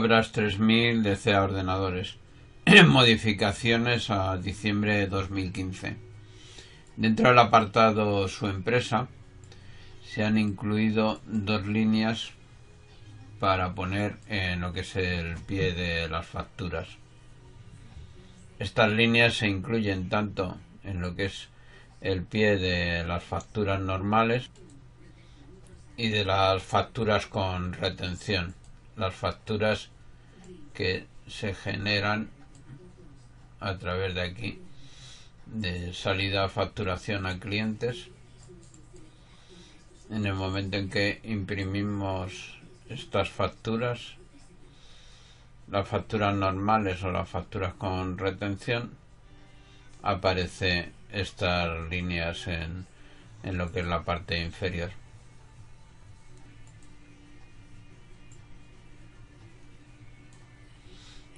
Cobras 3000 de a ordenadores. Modificaciones a diciembre de 2015. Dentro del apartado su empresa se han incluido dos líneas para poner en lo que es el pie de las facturas. Estas líneas se incluyen tanto en lo que es el pie de las facturas normales y de las facturas con retención las facturas que se generan a través de aquí de salida a facturación a clientes en el momento en que imprimimos estas facturas las facturas normales o las facturas con retención aparece estas líneas en, en lo que es la parte inferior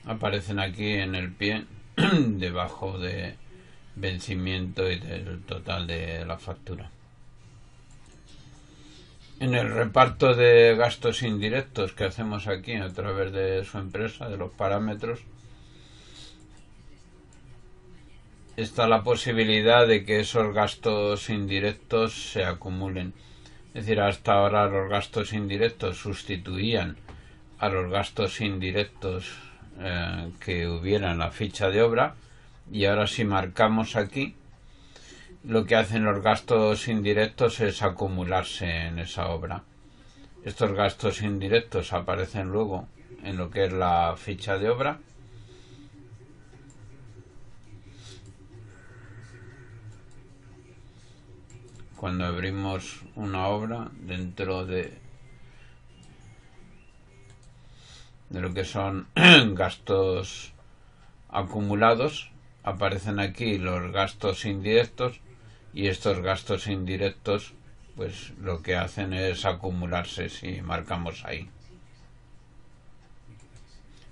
aparecen aquí en el pie debajo de vencimiento y del total de la factura. En el reparto de gastos indirectos que hacemos aquí a través de su empresa, de los parámetros, está la posibilidad de que esos gastos indirectos se acumulen. Es decir, hasta ahora los gastos indirectos sustituían a los gastos indirectos eh, que hubiera en la ficha de obra y ahora si marcamos aquí lo que hacen los gastos indirectos es acumularse en esa obra. Estos gastos indirectos aparecen luego en lo que es la ficha de obra. Cuando abrimos una obra dentro de de lo que son gastos acumulados. Aparecen aquí los gastos indirectos y estos gastos indirectos pues lo que hacen es acumularse si marcamos ahí.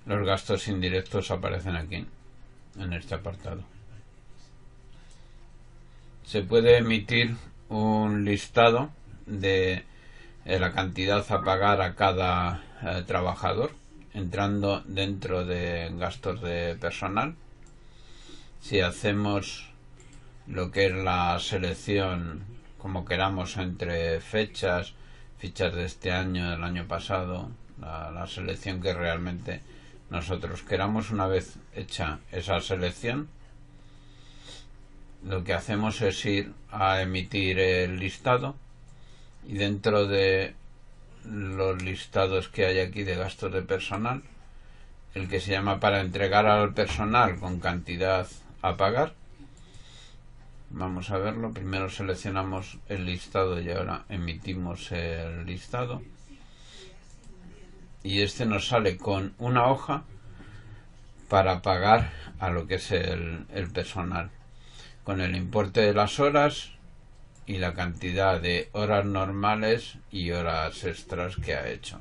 Los gastos indirectos aparecen aquí, en este apartado. Se puede emitir un listado de eh, la cantidad a pagar a cada eh, trabajador entrando dentro de gastos de personal si hacemos lo que es la selección como queramos entre fechas fichas de este año del año pasado la, la selección que realmente nosotros queramos una vez hecha esa selección lo que hacemos es ir a emitir el listado y dentro de los listados que hay aquí de gastos de personal, el que se llama para entregar al personal con cantidad a pagar. Vamos a verlo, primero seleccionamos el listado y ahora emitimos el listado. Y este nos sale con una hoja para pagar a lo que es el, personal. Con el importe de las horas, y la cantidad de horas normales y horas extras que ha hecho.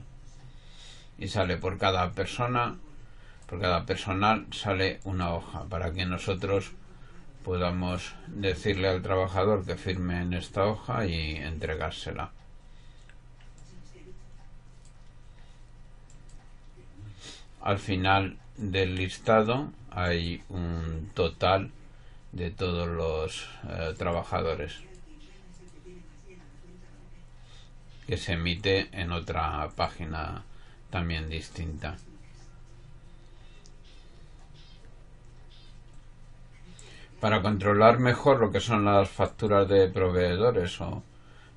Y sale por cada persona, por cada personal sale una hoja para que nosotros podamos decirle al trabajador que firme en esta hoja y entregársela. Al final del listado hay un total de todos los eh, trabajadores. que se emite en otra página también distinta. Para controlar mejor lo que son las facturas de proveedores o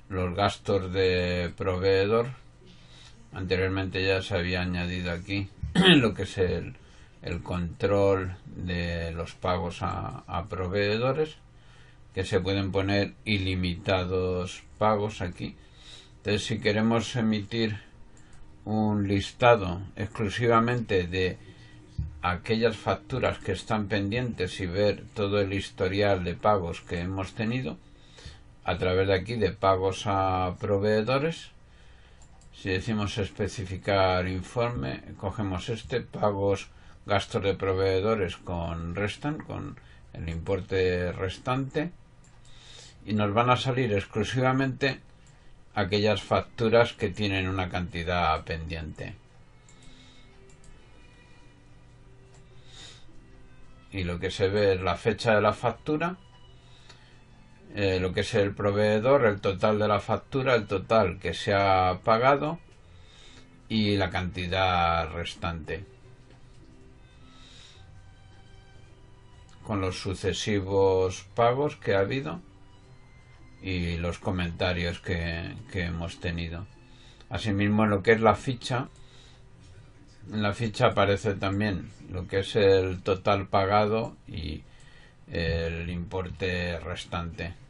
los gastos de proveedor, anteriormente ya se había añadido aquí lo que es el, control de los pagos a, a, proveedores que se pueden poner ilimitados pagos aquí entonces, si queremos emitir un listado exclusivamente de aquellas facturas que están pendientes y ver todo el historial de pagos que hemos tenido, a través de aquí de pagos a proveedores, si decimos especificar informe, cogemos este, pagos gastos de proveedores con restan, con el importe restante, y nos van a salir exclusivamente aquellas facturas que tienen una cantidad pendiente. Y lo que se ve es la fecha de la factura, eh, lo que es el proveedor, el total de la factura, el total que se ha pagado y la cantidad restante. Con los sucesivos pagos que ha habido y los comentarios que, hemos tenido. Asimismo, lo que es la ficha, en la ficha aparece también lo que es el total pagado y el importe restante.